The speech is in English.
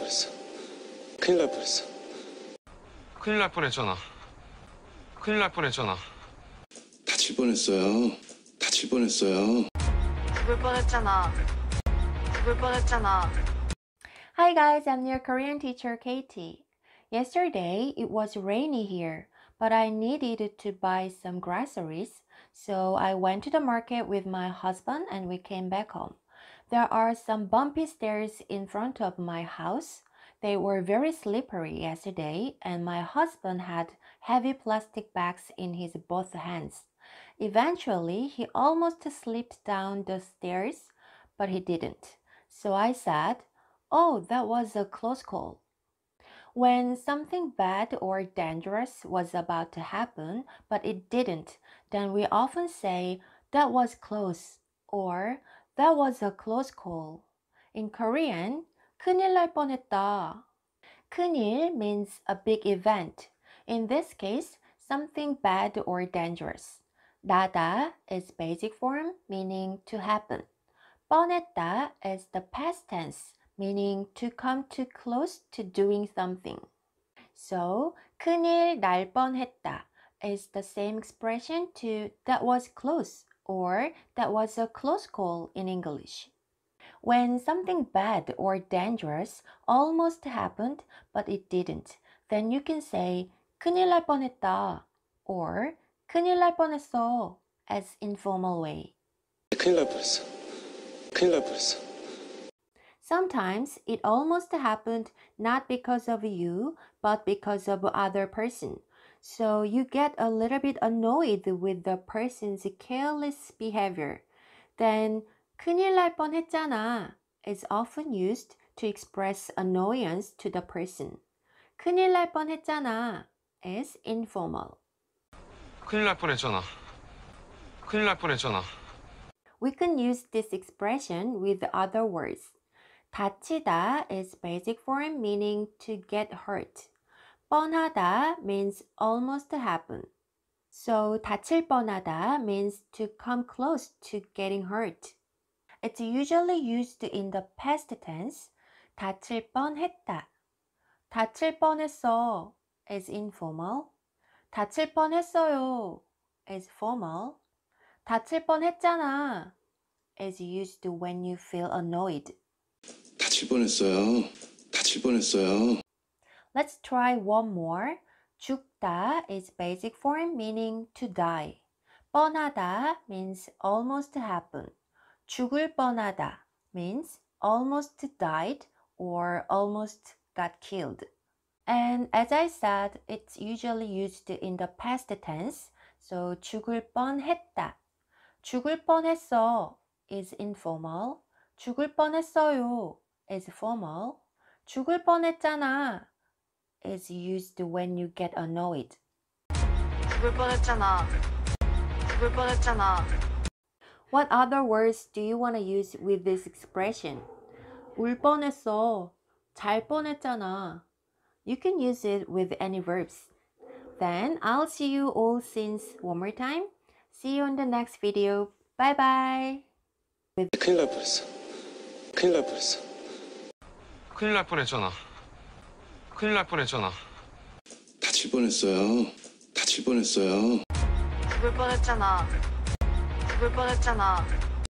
뻔했어. 큰일 날 뻔했어. 큰일 날 뻔했잖아. 큰일 날 뻔했잖아. 다칠 뻔했어요. 다칠 뻔했어요. 죽을 뻔했잖아. 죽을 뻔했잖아. Hi guys, I'm your Korean teacher Katie. Yesterday it was rainy here, but I needed to buy some groceries, so I went to the market with my husband and we came back home. There are some bumpy stairs in front of my house. They were very slippery yesterday, and my husband had heavy plastic bags in his both hands. Eventually, he almost slipped down the stairs, but he didn't. So I said, Oh, that was a close call. When something bad or dangerous was about to happen, but it didn't, then we often say, That was close, or that was a close call. In Korean, 큰일 날 뻔했다. 큰일 means a big event. In this case, something bad or dangerous. 나다 is basic form meaning to happen. 뻔했다 is the past tense meaning to come too close to doing something. So, 큰일 날 뻔했다 is the same expression to that was close or that was a close call in English. When something bad or dangerous almost happened but it didn't, then you can say 큰일 날 뻔했다 or 큰일 날 뻔했어 as informal way. 큰일 날 뻔했어. 큰일 날 뻔했어. Sometimes it almost happened not because of you, but because of other person. So you get a little bit annoyed with the person's careless behavior. Then 큰일 날 뻔했잖아 is often used to express annoyance to the person. 큰일 날 뻔했잖아 is informal. 큰일 날 뻔했잖아. 큰일 날 뻔했잖아. We can use this expression with other words. 다치다 is basic form meaning to get hurt. 뻔하다 means almost happen. So 다칠 뻔하다 means to come close to getting hurt. It's usually used in the past tense. 다칠 뻔했다. 다칠 뻔했어 is informal. 다칠 뻔했어요 is formal. 다칠 뻔했잖아 is used when you feel annoyed. 다칠 뻔했어요. 다칠 뻔했어요. Let's try one more. 죽다 is basic form meaning to die. 뻔하다 means almost happen. 죽을 뻔하다 means almost died or almost got killed. And as I said, it's usually used in the past tense. So 죽을 뻔했다. 죽을 뻔했어 is informal. 죽을 뻔했어요 is formal. 죽을 뻔했잖아 is used when you get annoyed. 죽을 뻔했잖아. 죽을 뻔했잖아. What other words do you want to use with this expression? 울 뻔했어. 잘 뻔했잖아. You can use it with any verbs. Then I'll see you all since one more time. See you in the next video. Bye bye. 큰일 날 뻔했어. 큰일 날 뻔했어. 큰일 날 뻔했잖아. 큰일 날 뻔했잖아. 다칠 뻔했어요. 다칠 뻔했어요. 죽을 뻔했잖아. 죽을 뻔했잖아.